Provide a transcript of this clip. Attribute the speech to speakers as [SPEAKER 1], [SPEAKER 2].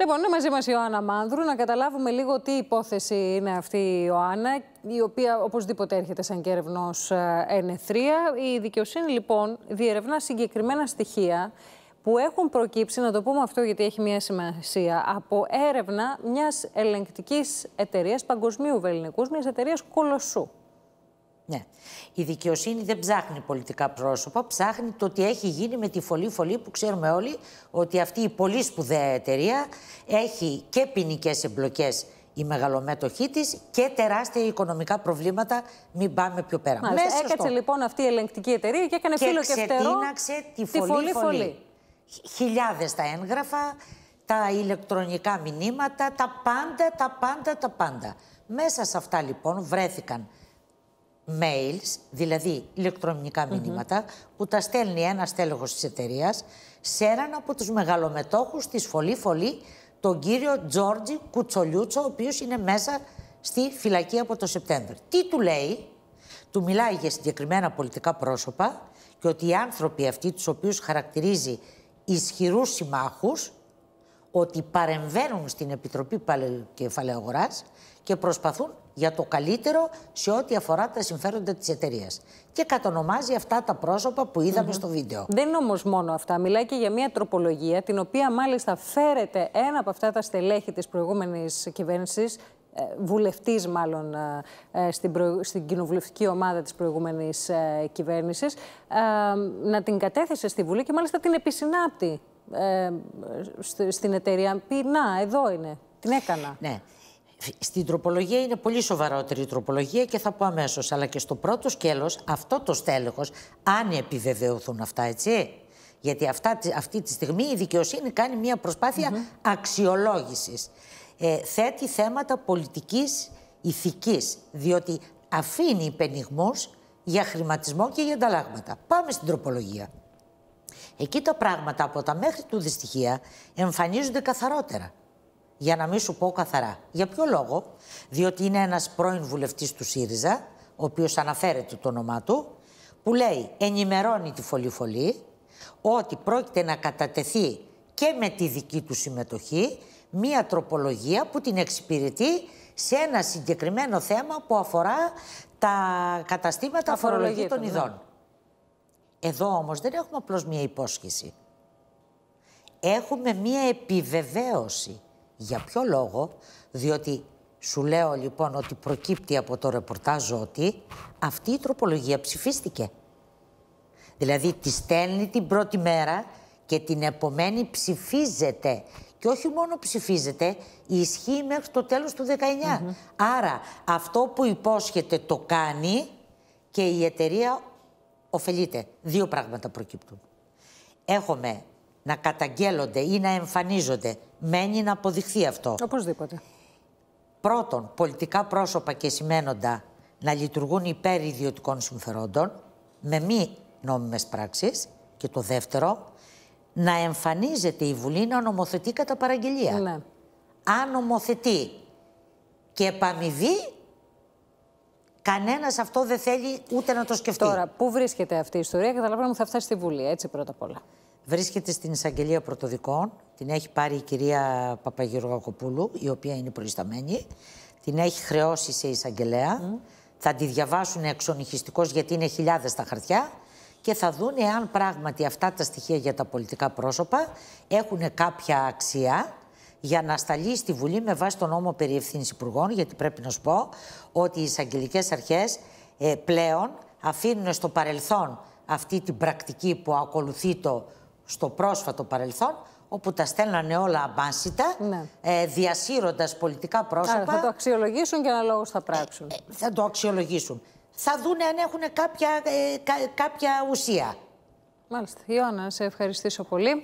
[SPEAKER 1] Λοιπόν, είναι μαζί μας η Ιωάννα Μάνδρου. Να καταλάβουμε λίγο τι υπόθεση είναι αυτή η Ιωάννα, η οποία οπωσδήποτε έρχεται σαν και ερευνός ενεθρία. Η δικαιοσύνη, λοιπόν, διερευνά συγκεκριμένα στοιχεία που έχουν προκύψει, να το πούμε αυτό γιατί έχει μια σημασία, από έρευνα μιας ελεγκτικής εταιρείας παγκοσμίου βεληνικούς, μιας εταιρείας κολοσσού.
[SPEAKER 2] Ναι. Η δικαιοσύνη δεν ψάχνει πολιτικά πρόσωπα, ψάχνει το τι έχει γίνει με τη φωλή φωλή που ξέρουμε όλοι ότι αυτή η πολύ σπουδαία εταιρεία έχει και ποινικές εμπλοκές η μεγαλομέτωχή της και τεράστια οικονομικά προβλήματα. Μην πάμε πιο πέρα. Μάλιστα. Μέσα Έκατσε λοιπόν
[SPEAKER 1] αυτή η ελεγκτική εταιρεία και έκανε και φίλο και φτερό. τη φωλή φωλή.
[SPEAKER 2] Χιλιάδες τα έγγραφα, τα ηλεκτρονικά μηνύματα, τα πάντα, τα πάντα, τα πάντα. Μέσα σε αυτά λοιπόν βρέθηκαν mails, δηλαδή ηλεκτρονικά που τα στέλνει ένας τέλεχος της εταιρείας σε έναν από τους μεγαλομετόχους της Φολή Φολή, τον κύριο Τζόρτζι Κουτσολιούτσο, ο οποίος είναι μέσα στη φυλακή από το Σεπτέμβριο. Τι του λέει, του μιλάει για συγκεκριμένα πολιτικά πρόσωπα και ότι οι άνθρωποι αυτοί, τους οποίους χαρακτηρίζει ισχυρούς συμμάχους, ότι παρεμβαίνουν στην Επιτροπή Κεφαλαίου αγοράς και προσπαθούν για το καλύτερο σε ό,τι αφορά τα συμφέροντα της εταιρείας. Και κατονομάζει αυτά τα πρόσωπα που είδαμε στο βίντεο.
[SPEAKER 1] Δεν είναι όμως μόνο αυτά. Μιλάει και για μια τροπολογία, την οποία μάλιστα φέρεται ένα από αυτά τα στελέχη της προηγούμενης κυβέρνησης, ε, βουλευτής μάλλον ε, ε, στην, στην κοινοβουλευτική ομάδα της προηγούμενης κυβέρνηση, να την κατέθεσε στη Βουλή και μάλιστα την επισυνάπτει ε, στην εταιρεία πει «Να, εδώ είναι, την έκανα». Ναι.
[SPEAKER 2] Στην τροπολογία είναι πολύ σοβαρότερη η τροπολογία και θα πω αμέσως. Αλλά και στο πρώτο σκέλος αυτό το στέλεχος, αν επιβεβαιωθούν αυτά, έτσι. Γιατί αυτά, αυτή τη στιγμή η δικαιοσύνη κάνει μια προσπάθεια mm αξιολόγησης. Ε, θέτει θέματα πολιτικής ηθικής, διότι αφήνει υπενιγμούς για χρηματισμό και για ανταλλάγματα. Πάμε στην τροπολογία. Εκεί τα πράγματα από τα μέχρι του δυστυχία εμφανίζονται καθαρότερα. Για να μην σου πω καθαρά. Για ποιο λόγο, διότι είναι ένας πρώην βουλευτής του ΣΥΡΙΖΑ, ο οποίος αναφέρεται το όνομά του, που λέει, ενημερώνει τη φωλή ότι πρόκειται να κατατεθεί και με τη δική του συμμετοχή μία τροπολογία που την εξυπηρετεί σε ένα συγκεκριμένο θέμα που αφορά τα καταστήματα φορολογία των ειδών. Εδώ όμως δεν έχουμε απλώς μία υπόσχεση. Έχουμε μία επιβεβαίωση. Για ποιο λόγο, διότι σου λέω λοιπόν ότι προκύπτει από το ρεπορτάζ ότι αυτή η τροπολογία ψηφίστηκε. Δηλαδή τη στέλνει την πρώτη μέρα και την επομένη ψηφίζεται. Και όχι μόνο ψηφίζεται, ισχύει μέχρι το τέλος του 19. Άρα αυτό που υπόσχεται το κάνει και η εταιρεία ωφελείται. Δύο πράγματα προκύπτουν. Έχουμε να καταγγέλλονται ή να εμφανίζονται. Μένει να αποδειχθεί αυτό. Οπωσδήποτε. Πρώτον, πολιτικά πρόσωπα και σημαίνοντα να λειτουργούν υπέρ ιδιωτικών συμφερόντων με μη νόμιμες πράξεις. Και το δεύτερο, να εμφανίζεται η Βουλή να νομοθετεί κατά παραγγελία. Ναι. Αν νομοθετεί και επαμοιβεί Κανένας αυτό δεν θέλει ούτε να το σκεφτεί. Τώρα, πού βρίσκεται αυτή η ιστορία, καταλαβαίνω ότι θα φτάσει
[SPEAKER 1] στη Βουλή, έτσι πρώτα απ' όλα.
[SPEAKER 2] Βρίσκεται στην εισαγγελία πρωτοδικών. Την έχει πάρει η κυρία Παπαγεωργακοπούλου, η οποία είναι προϊσταμένη. Την έχει χρεώσει σε εισαγγελέα. Mm. Θα τη διαβάσουν εξονυχιστικώς, γιατί είναι χιλιάδες τα χαρτιά. Και θα δουν εάν πράγματι αυτά τα στοιχεία για τα πολιτικά πρόσωπα έχουν κάποια αξία για να σταλεί στη Βουλή με βάση τον νόμο περί ευθύνης υπουργών, γιατί πρέπει να σου πω ότι οι εισαγγελικές αρχές ε, πλέον αφήνουν στο παρελθόν αυτή την πρακτική που ακολουθεί το στο πρόσφατο παρελθόν, όπου τα στέλνανε όλα αμπάσιτα, ναι. Ε, διασύροντας πολιτικά πρόσωπα. θα το αξιολογήσουν και λόγο θα ε, πράξουν. θα το αξιολογήσουν. Θα δούνε αν έχουν κάποια, κάποια ουσία.
[SPEAKER 1] Μάλιστα. Ιώνα, σε ευχαριστήσω πολύ.